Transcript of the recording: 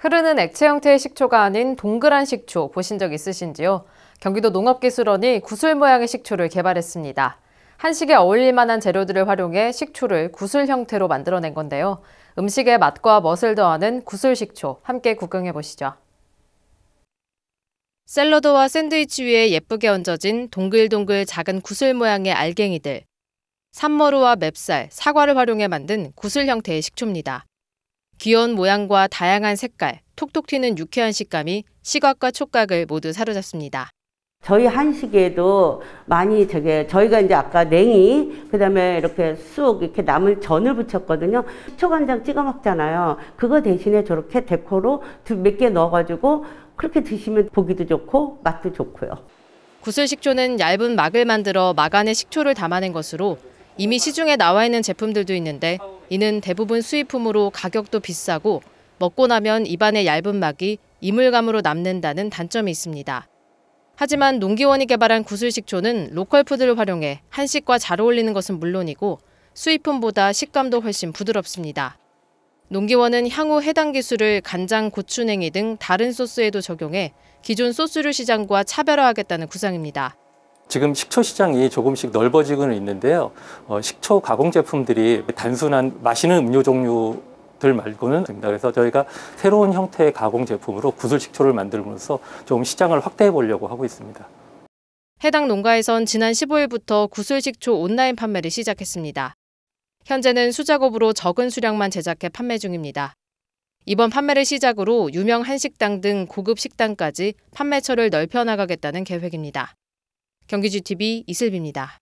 흐르는 액체 형태의 식초가 아닌 동그란 식초 보신 적 있으신지요? 경기도 농업기술원이 구슬 모양의 식초를 개발했습니다. 한식에 어울릴 만한 재료들을 활용해 식초를 구슬 형태로 만들어낸 건데요. 음식의 맛과 멋을 더하는 구슬 식초 함께 구경해 보시죠. 샐러드와 샌드위치 위에 예쁘게 얹어진 동글동글 작은 구슬 모양의 알갱이들. 산머루와 맵쌀, 사과를 활용해 만든 구슬 형태의 식초입니다. 귀여운 모양과 다양한 색깔, 톡톡 튀는 유쾌한 식감이 시각과 촉각을 모두 사로잡습니다. 저희 한식에도 많이 저게 저희가 이제 아까 냉이 그다음에 이렇게 쑥 이렇게 남은 전을 붙였거든요. 초간장 찍어 먹잖아요. 그거 대신에 저렇게 데코로 몇개 넣어가지고 그렇게 드시면 보기도 좋고 맛도 좋고요. 구슬 식초는 얇은 막을 만들어 막 안에 식초를 담아낸 것으로 이미 시중에 나와 있는 제품들도 있는데 이는 대부분 수입품으로 가격도 비싸고 먹고 나면 입안에 얇은 막이 이물감으로 남는다는 단점이 있습니다. 하지만 농기원이 개발한 구슬식초는 로컬 푸드를 활용해 한식과 잘 어울리는 것은 물론이고 수입품보다 식감도 훨씬 부드럽습니다. 농기원은 향후 해당 기술을 간장, 고추냉이 등 다른 소스에도 적용해 기존 소스류 시장과 차별화하겠다는 구상입니다. 지금 식초 시장이 조금씩 넓어지고는 있는데요. 어, 식초 가공 제품들이 단순한 마시는 음료 종류 들 말고는 됩니다. 그래서 저희가 새로운 형태의 가공 제품으로 구슬 식초를 만들면서 좀 시장을 확대해 보려고 하고 있습니다. 해당 농가에선 지난 15일부터 구슬 식초 온라인 판매를 시작했습니다. 현재는 수작업으로 적은 수량만 제작해 판매 중입니다. 이번 판매를 시작으로 유명 한식당 등 고급 식당까지 판매처를 넓혀 나가겠다는 계획입니다. 경기지 TV 이슬비입니다.